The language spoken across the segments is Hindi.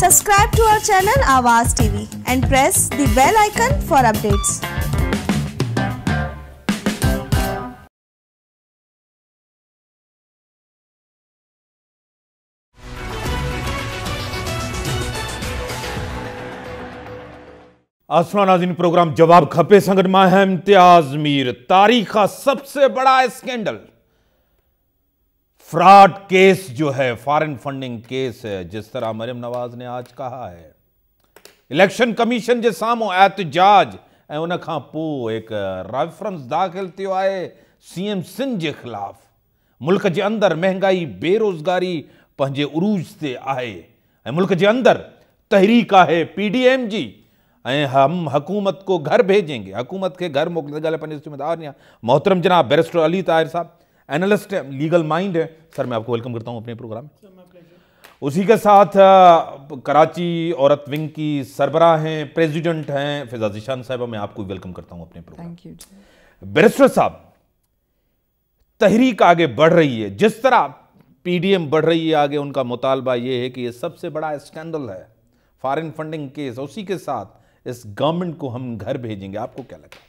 Subscribe to our channel Avaz TV and press the bell icon for updates. आसमान नाजीन प्रोग्राम जवाब खपे संगठ में है इम्तियाज मीर तारीख का सबसे बड़ा स्कैंडल फ्रॉड केस जो है फॉरेन फंडिंग केस है जिस तरह मरियम नवाज ने आज कहा है इलेक्शन कमीशन के सामू एहतजाज उन एक रेफरेंस दाख़िल है सीएम सी एम सिंध मुल्क के अंदर महंगाई बेरोज़गारी पैं उरूज से है मुल्क के अंदर तहरीक है पी डी एम जी हम हकूमत को घर भेजेंगे हकूमत के घर मोकिले ॻाल्हि मोहतरम जनाब बैरिस्टर अली ताहिर साहब एनालिस्ट है लीगल माइंड है सर मैं आपको वेलकम करता हूँ अपने प्रोग्राम में उसी के साथ कराची औरत विंग की सरबरा हैं प्रेसिडेंट हैं फिजा जिशान साहब मैं आपको वेलकम करता हूँ अपने प्रोग्राम बेरिस्टर बैरिस्टर साहब तहरीक आगे बढ़ रही है जिस तरह पीडीएम बढ़ रही है आगे उनका मुतालबा ये है कि यह सबसे बड़ा स्कैंडल है फॉरेन फंडिंग केस उसी के साथ इस गवर्नमेंट को हम घर भेजेंगे आपको क्या लगता है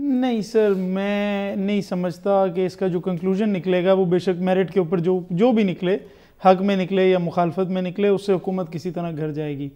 नहीं सर मैं नहीं समझता कि इसका जो कंक्लूजन निकलेगा वो बेशक मेरिट के ऊपर जो जो भी निकले हक में निकले या मुखालफत में निकले उससे हुकूमत किसी तरह घर जाएगी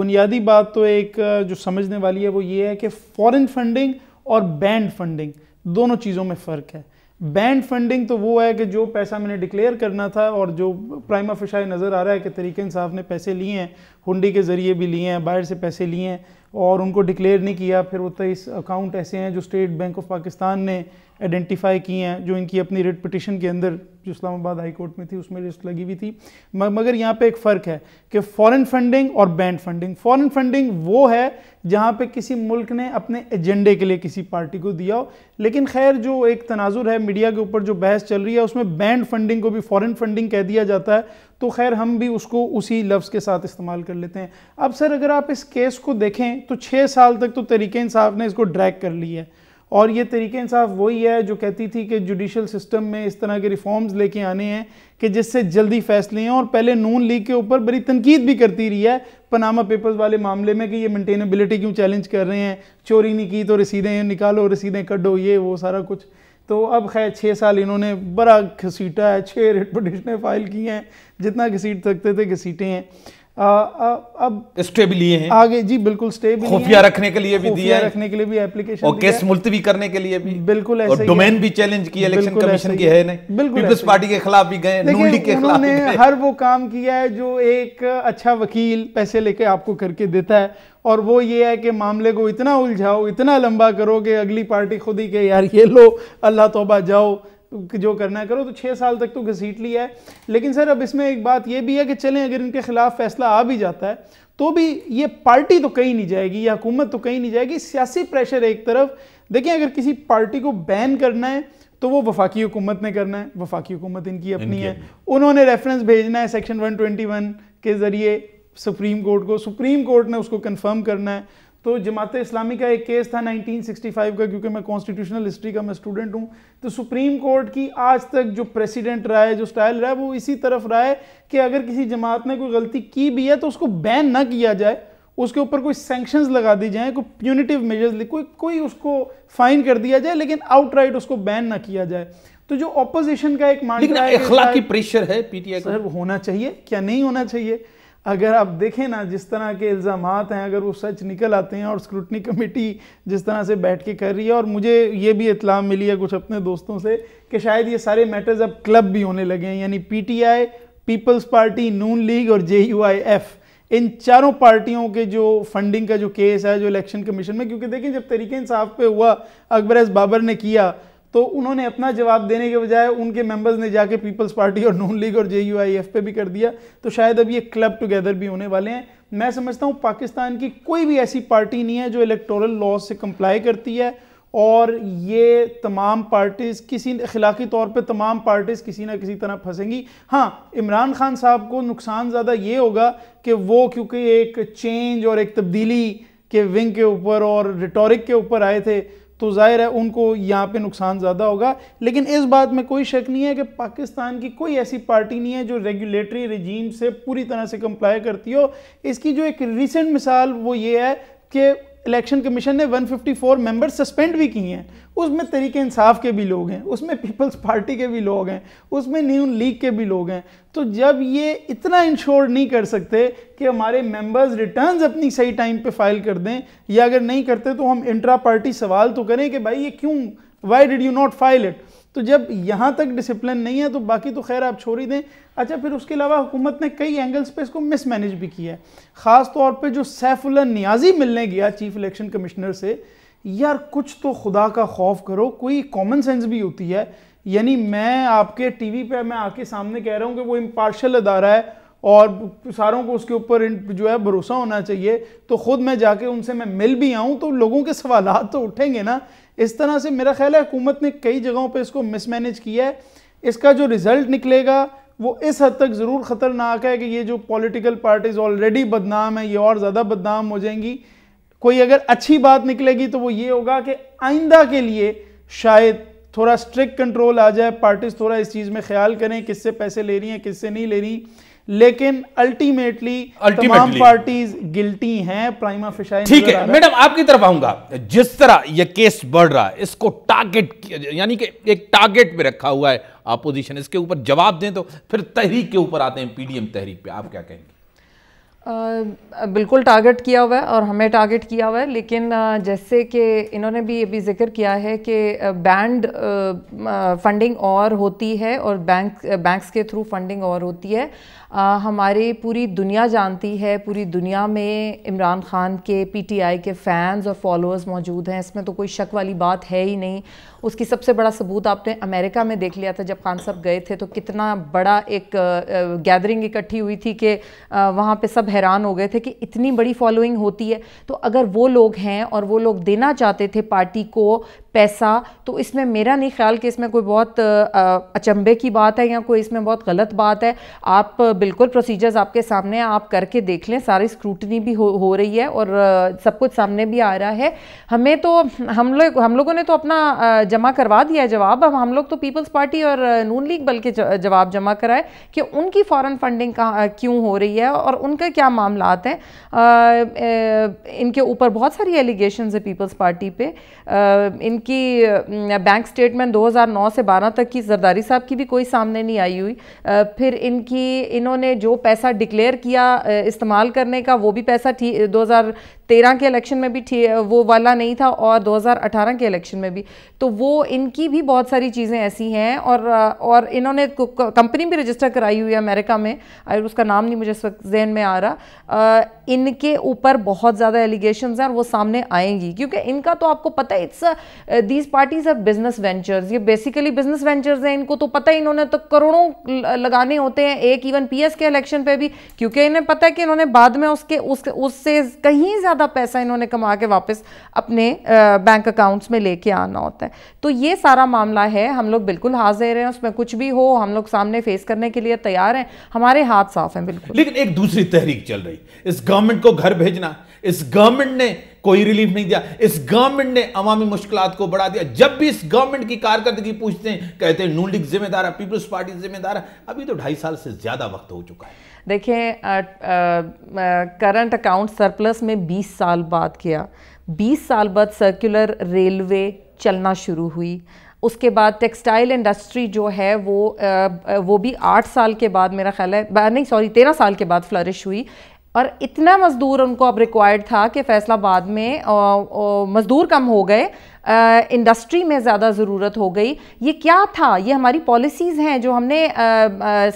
बुनियादी बात तो एक जो समझने वाली है वो ये है कि फॉरेन फंडिंग और बैंड फंडिंग दोनों चीज़ों में फ़र्क है बैंड फंडिंग तो वो है कि जो पैसा मैंने डिक्लेयर करना था और जो प्राइम ऑफिशाई नज़र आ रहा है कि तरीके इंसाफ ने पैसे लिए हैं हुंडी के ज़रिए भी लिए हैं बाहर से पैसे लिए हैं और उनको डिक्लेयर नहीं किया फिर वो तेईस तो अकाउंट ऐसे हैं जो स्टेट बैंक ऑफ पाकिस्तान ने आइडेंटिफाई किए हैं जो इनकी अपनी रिट पटिशन के अंदर जो इस्लामाबाद हाई कोर्ट में थी उसमें लिस्ट लगी हुई थी मगर यहाँ पे एक फ़र्क है कि फॉरेन फंडिंग और बैंड फंडिंग फॉरेन फंडिंग वो है जहाँ पे किसी मुल्क ने अपने एजेंडे के लिए किसी पार्टी को दिया हो लेकिन खैर जो एक तनाजुर है मीडिया के ऊपर जो बहस चल रही है उसमें बैंड फंडिंग को भी फ़ॉरन फंडिंग कह दिया जाता है तो खैर हम भी उसको उसी लफ्ज़ के साथ इस्तेमाल कर लेते हैं अब सर अगर आप इस केस को देखें तो छः साल तक तो तरीके इंसाफ ने इसको ड्रैग कर ली है और ये तरीके इंसाफ वही है जो कहती थी कि जुडिशल सिस्टम में इस तरह के रिफॉर्म्स लेके आने हैं कि जिससे जल्दी फैसले हैं और पहले नून लीग के ऊपर बड़ी तनकीद भी करती रही है पनामा पेपर्स वाले मामले में कि ये मेंटेनेबिलिटी क्यों चैलेंज कर रहे हैं चोरी नहीं की तो रसीदें निकालो रसीदें कटो ये वो सारा कुछ तो अब खैर छः साल इन्होंने बड़ा घसीटा है छः रेट पटिशनें फ़ाइल की हैं जितना घसीट सकते थे घसीटे हैं अब लिए हैं आगे जी बिल्कुल खुफिया रखने के लिए भी दिया रखने के लिए भी एप्लीकेशन और केस मुलतवी करने के लिए भी बिल्कुल ऐसे डोमेन भी चैलेंज किया इलेक्शन कमीशन की है नहीं बिल्कुल पीपल्स पार्टी के खिलाफ भी गए के खिलाफ हर वो काम किया है जो एक अच्छा वकील पैसे लेके आपको करके देता है और वो ये है कि मामले को इतना उलझाओ इतना लंबा करो कि अगली पार्टी खुद ही के यार ये लो अल्लाह तोबा जाओ जो करना है करो तो छः साल तक तो घसीट लिया है लेकिन सर अब इसमें एक बात यह भी है कि चलें अगर इनके खिलाफ फैसला आ भी जाता है तो भी ये पार्टी तो कहीं नहीं जाएगी या हुकूमत तो कहीं नहीं जाएगी सियासी प्रेशर एक तरफ देखिए अगर किसी पार्टी को बैन करना है तो वो वफाकी हुकूमत ने करना है वफाकी हुकूमत इनकी अपनी है उन्होंने रेफरेंस भेजना है सेक्शन 121 के ज़रिए सुप्रीम कोर्ट को सुप्रीम कोर्ट ने उसको कन्फर्म करना है तो जमात इस्लामी का एक केस था 1965 का क्योंकि मैं कॉन्स्टिट्यूशनल हिस्ट्री का मैं स्टूडेंट हूँ तो सुप्रीम कोर्ट की आज तक जो प्रेसिडेंट रहा है जो स्टाइल रहा है वो इसी तरफ रहा है कि अगर किसी जमात ने कोई गलती की भी है तो उसको बैन ना किया जाए उसके ऊपर कोई सेंक्शन लगा दी जाए कोई प्यूनिटिव मेजर्स कोई कोई उसको फाइन कर दिया जाए लेकिन आउटराइट उसको बैन ना किया जाए तो जो ऑपोजिशन का एक मामला है प्रेशर है पीटीआई सर होना चाहिए क्या नहीं होना चाहिए अगर आप देखें ना जिस तरह के इल्ज़ाम हैं अगर वो सच निकल आते हैं और स्क्रूटनी कमेटी जिस तरह से बैठ के कर रही है और मुझे ये भी इतला मिली है कुछ अपने दोस्तों से कि शायद ये सारे मैटर्स अब क्लब भी होने लगे हैं यानी आई पीपल्स पार्टी नून लीग और जे इन चारों पार्टियों के जो फंडिंग का जो केस है जो इलेक्शन कमीशन में क्योंकि देखिए जब तरीके इंसाफ पे हुआ अकबर एस बाबर ने किया तो उन्होंने अपना जवाब देने के बजाय उनके मेंबर्स ने जाके पीपल्स पार्टी और नून लीग और जे यू आई एफ पे भी कर दिया तो शायद अब ये क्लब टुगेदर भी होने वाले हैं मैं समझता हूँ पाकिस्तान की कोई भी ऐसी पार्टी नहीं है जो इलेक्टोरल लॉ से कंप्लाई करती है और ये तमाम पार्टीज़ किसी अखलाकी तौर पे तमाम पार्टीज़ किसी ना किसी तरह फंसेंगी हाँ इमरान खान साहब को नुकसान ज़्यादा ये होगा कि वो क्योंकि एक चेंज और एक तब्दीली के विंग के ऊपर और रिटोरिक के ऊपर आए थे तो जाहिर है उनको यहाँ पे नुकसान ज़्यादा होगा लेकिन इस बात में कोई शक नहीं है कि पाकिस्तान की कोई ऐसी पार्टी नहीं है जो रेगुलेटरी रजीम से पूरी तरह से कंप्लाई करती हो इसकी जो एक रिसेंट मिसाल वो ये है कि इलेक्शन कमीशन ने 154 मेंबर सस्पेंड भी किए हैं उसमें तरीके इंसाफ के भी लोग हैं उसमें पीपल्स पार्टी के भी लोग हैं उसमें न्यू लीग के भी लोग हैं तो जब ये इतना इंश्योर नहीं कर सकते कि हमारे मेंबर्स रिटर्न्स अपनी सही टाइम पे फाइल कर दें या अगर नहीं करते तो हम इंट्रा पार्टी सवाल तो करें कि भाई ये क्यों why did you not file it तो जब यहाँ तक डिसिप्लिन नहीं है तो बाकी तो खैर आप छोड़ ही दें अच्छा फिर उसके अलावा हुकूमत ने कई एंगल्स पे इसको मिसमैनेज भी किया है ख़ास तौर पे जो सैफुल्ला नियाजी मिलने गया चीफ इलेक्शन कमिश्नर से यार कुछ तो खुदा का खौफ करो कोई कॉमन सेंस भी होती है यानी मैं आपके टी वी पर मैं आके सामने कह रहा हूँ कि वो इम्पार्शल अदारा है और सारों को उसके ऊपर जो है भरोसा होना चाहिए तो ख़ुद मैं जाके उनसे मैं मिल भी आऊँ तो लोगों के सवाल तो उठेंगे ना इस तरह से मेरा ख्याल है हुकूमत ने कई जगहों पर इसको मिसमैनेज किया है इसका जो रिज़ल्ट निकलेगा वो इस हद तक ज़रूर ख़तरनाक है कि ये जो पॉलिटिकल पार्टीज़ ऑलरेडी बदनाम है ये और ज़्यादा बदनाम हो जाएंगी कोई अगर अच्छी बात निकलेगी तो वो ये होगा कि आइंदा के लिए शायद थोड़ा स्ट्रिक्ट कंट्रोल आ जाए पार्टीज़ थोड़ा इस चीज़ में ख्याल करें किससे पैसे ले रही हैं किससे नहीं ले रही लेकिन अल्टीमेटली तमाम पार्टीज गिल्टी हैं प्राइमा फिशाई ठीक है मैडम आपकी तरफ आऊंगा जिस तरह यह केस बढ़ रहा है इसको टारगेट यानी कि एक टारगेट पे रखा हुआ है अपोजिशन इसके ऊपर जवाब दें तो फिर तहरीक के ऊपर आते हैं पीडीएम तहरीक पे आप क्या कहेंगे आ, बिल्कुल टारगेट किया हुआ है और हमें टारगेट किया हुआ है लेकिन जैसे कि इन्होंने भी अभी जिक्र किया है कि बैंड फंडिंग और होती है और बैंक बैंक्स के थ्रू फंडिंग और होती है हमारे पूरी दुनिया जानती है पूरी दुनिया में इमरान ख़ान के पीटीआई के फैंस और फॉलोअर्स मौजूद हैं इसमें तो कोई शक वाली बात है ही नहीं उसकी सबसे बड़ा सबूत आपने अमेरिका में देख लिया था जब खान साहब गए थे तो कितना बड़ा एक गैदरिंग इकट्ठी हुई थी कि वहाँ पे सब हैरान हो गए थे कि इतनी बड़ी फॉलोइंग होती है तो अगर वो लोग हैं और वो लोग देना चाहते थे पार्टी को पैसा तो इसमें मेरा नहीं ख्याल कि इसमें कोई बहुत अचंभे की बात है या कोई इसमें बहुत गलत बात है आप बिल्कुल प्रोसीजर्स आपके सामने आप करके देख लें सारी स्क्रूटनी भी हो, हो रही है और सब कुछ सामने भी आ रहा है हमें तो हम लोग हम लोगों ने तो अपना जमा करवा दिया है जवाब अब हम लोग तो पीपल्स पार्टी और नून लीग बल्कि जवाब जमा कराए कि उनकी फ़ॉरन फंडिंग कहाँ क्यों हो रही है और उनका क्या मामला हैं इनके ऊपर बहुत सारी एलिगेशन है पीपल्स पार्टी पर इनकी बैंक स्टेटमेंट नौ से बारह तक की जरदारी साहब की भी कोई सामने नहीं आई हुई फिर इनकी इन इन्होंने जो पैसा डिक्लेयर किया इस्तेमाल करने का वो भी पैसा ठीक दो हज़ार तेरह के इलेक्शन में भी वो वाला नहीं था और 2018 के इलेक्शन में भी तो वो इनकी भी बहुत सारी चीज़ें ऐसी हैं और और इन्होंने कंपनी भी रजिस्टर कराई हुई है अमेरिका में और उसका नाम नहीं मुझे इस वक्त जहन में आ रहा इनके ऊपर बहुत ज़्यादा एलिगेशन हैं और वो सामने आएंगी क्योंकि इनका तो आपको पता है it's these parties are business ventures ये बेसिकली बिजनेस वेंचर्स हैं इनको तो पता ही इन्होंने तो करोड़ों लगाने होते हैं एक इवन पी के इलेक्शन पर भी क्योंकि इन्हें पता है कि इन्होंने बाद में उसके उसके उससे कहीं ज़्यादा ज़्यादा पैसा इन्होंने कमा के वापस अपने बैंक अकाउंट्स में लेके आना होता है तो ये सारा मामला है हम लोग बिल्कुल हाजिर हैं उसमें कुछ भी हो हम लोग सामने फेस करने के लिए तैयार हैं हमारे हाथ साफ हैं बिल्कुल लेकिन एक दूसरी तहरीक चल रही इस गवर्नमेंट को घर भेजना इस गवर्नमेंट ने कोई रिलीफ नहीं दिया इस गवर्नमेंट ने अवामी मुश्किल को बढ़ा दिया जब भी इस गवर्नमेंट की कारकर्दगी पूछते हैं कहते हैं नून लीग जिम्मेदार है पीपल्स पार्टी जिम्मेदार है अभी तो ढाई साल से ज्यादा वक्त हो चुका है देखिए करंट अकाउंट सरप्लस में 20 साल बाद किया 20 साल बाद सर्कुलर रेलवे चलना शुरू हुई उसके बाद टेक्सटाइल इंडस्ट्री जो है वो आ, वो भी आठ साल के बाद मेरा ख्याल है नहीं सॉरी तेरह साल के बाद फ्लरिश हुई और इतना मज़दूर उनको अब रिक्वायर्ड था कि फ़ैसलाबाद में मज़दूर कम हो गए इंडस्ट्री में ज़्यादा ज़रूरत हो गई ये क्या था ये हमारी पॉलिसीज़ हैं जो हमने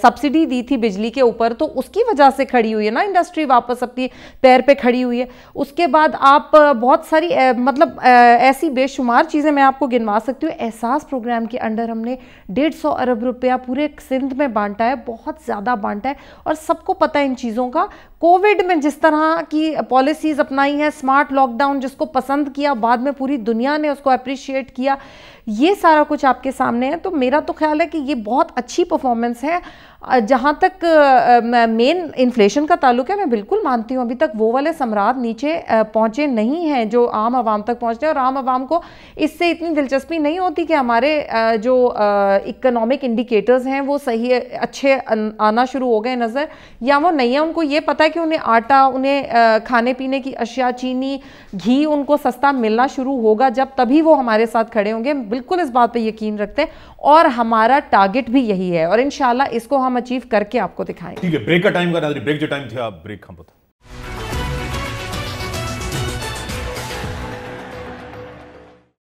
सब्सिडी दी थी बिजली के ऊपर तो उसकी वजह से खड़ी हुई है ना इंडस्ट्री वापस अपनी पैर पे खड़ी हुई है उसके बाद आप बहुत सारी आ, मतलब आ, ऐसी बेशुमार चीज़ें मैं आपको गिनवा सकती हूँ एहसास प्रोग्राम के अंडर हमने डेढ़ सौ अरब रुपया पूरे सिंध में बांटा है बहुत ज़्यादा बांटा है और सबको पता है इन चीज़ों का कोविड में जिस तरह की पॉलिसीज़ अपनाई हैं स्मार्ट लॉकडाउन जिसको पसंद किया बाद में पूरी दुनिया ने उसको को अप्रिशिएट किया ये सारा कुछ आपके सामने है तो मेरा तो ख्याल है कि ये बहुत अच्छी परफॉर्मेंस है जहाँ तक मेन इन्फ्लेशन का ताल्लुक है मैं बिल्कुल मानती हूँ अभी तक वो वाले सम्राट नीचे पहुँचे नहीं हैं जो आम आवाम तक पहुँचते हैं और आम आवाम को इससे इतनी दिलचस्पी नहीं होती कि हमारे जो इकोनॉमिक इंडिकेटर्स हैं वो सही अच्छे आना शुरू हो गए नज़र या वो नहीं है उनको ये पता है कि उन्हें आटा उन्हें खाने पीने की अशिया चीनी घी उनको सस्ता मिलना शुरू होगा जब तभी वो हमारे साथ खड़े होंगे बिल्कुल इस बात पर यकीन रखते हैं और हमारा टारगेट भी यही है और इनशाला इसको हम अचीव करके आपको दिखाएंगे ठीक है ब्रेक का टाइम का ब्रेक जो टाइम थे आप ब्रेक हम